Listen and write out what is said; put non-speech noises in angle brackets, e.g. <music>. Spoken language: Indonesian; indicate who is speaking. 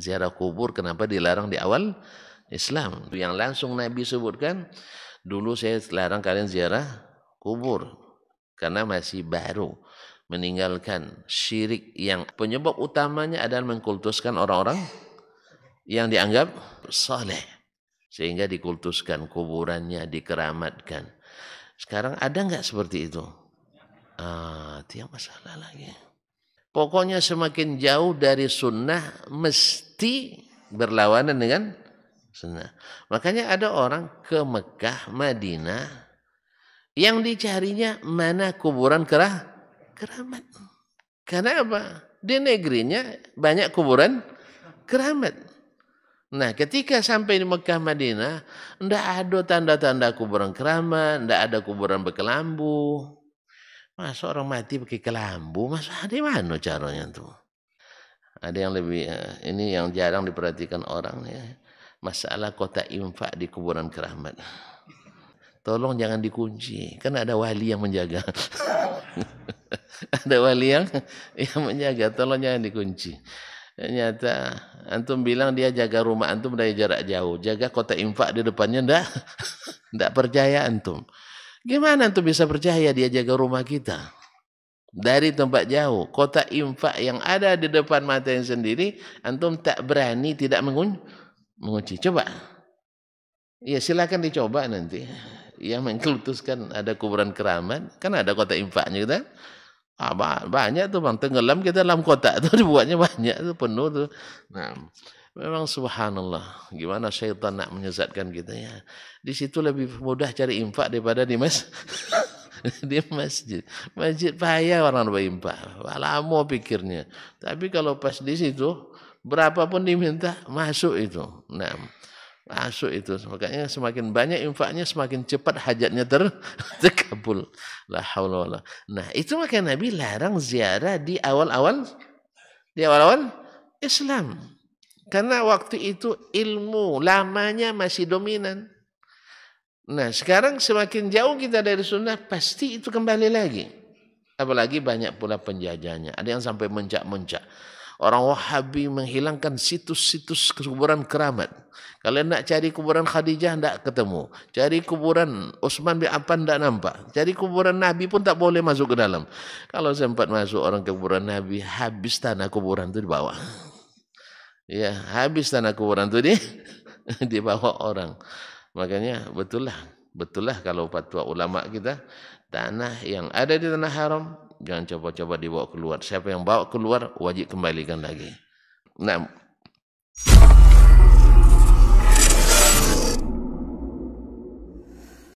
Speaker 1: Ziarah kubur kenapa dilarang di awal Islam? Yang langsung Nabi sebutkan, dulu saya larang kalian ziarah kubur karena masih baru meninggalkan syirik yang penyebab utamanya adalah mengkultuskan orang-orang yang dianggap soleh sehingga dikultuskan kuburannya dikeramatkan sekarang ada nggak seperti itu ah tiap masalah lagi Pokoknya semakin jauh dari sunnah mesti berlawanan dengan sunnah. Makanya ada orang ke Mekah, Madinah yang dicarinya mana kuburan kerah keramat. Karena apa? Di negerinya banyak kuburan keramat. Nah, ketika sampai di Mekah Madinah, ndak ada tanda-tanda kuburan keramat, ndak ada kuburan bekelambu, Masa orang mati pakai kelambu? Masa ada mana caranya tuh? Ada yang lebih, eh, ini yang jarang diperhatikan orang ya. Masalah kota infak di kuburan keramat. Tolong jangan dikunci, kan ada wali yang menjaga. <laughs> ada wali yang, yang menjaga, tolong jangan dikunci. Ternyata antum bilang dia jaga rumah antum dari jarak jauh, jaga kota infak di depannya ndak <laughs> ndak percaya antum. Gimana tuh bisa percaya dia jaga rumah kita? Dari tempat jauh, kota infak yang ada di depan mata yang sendiri, antum tak berani tidak mengunci. Coba. Ya silakan dicoba nanti. Yang mengkelutuskan ada kuburan keramat, kan ada kota infaknya kita. Gitu kan? Ha, banyak tu bang tenggelam kita dalam kotak tu <laughs> dibuatnya banyak tu penuh tu. Nah, memang subhanallah. Gimana syaitan nak menyesatkan kita ya. Di situ lebih mudah cari infak daripada di mas <laughs> di masjid. Masjid payah orang berimpak. Lama pikirnya. Tapi kalau pas di situ berapapun diminta masuk itu. Nah. Masuk itu. Makanya semakin banyak infaknya semakin cepat hajatnya ter <laughs> terkabul. La Nah, itu makanya Nabi larang ziarah di awal-awal di awal-awal Islam. Karena waktu itu ilmu lamanya masih dominan. Nah, sekarang semakin jauh kita dari sunnah, pasti itu kembali lagi. Apalagi banyak pula penjajahnya. Ada yang sampai mencak-mencak. Orang Wahabi menghilangkan situs-situs kuburan keramat. Kalian nak cari kuburan Khadijah tidak ketemu. Cari kuburan Utsman bin Affan tidak nampak. Cari kuburan Nabi pun tak boleh masuk ke dalam. Kalau sempat masuk orang ke kuburan Nabi, habis tanah kuburan itu dibawa. Ya, habis tanah kuburan itu di <laughs> bawah orang. Makanya betul lah, betul lah kalau fatwa ulama kita tanah yang ada di tanah haram jangan coba-coba dibawa keluar. Siapa yang bawa keluar wajib kembalikan lagi. Nah,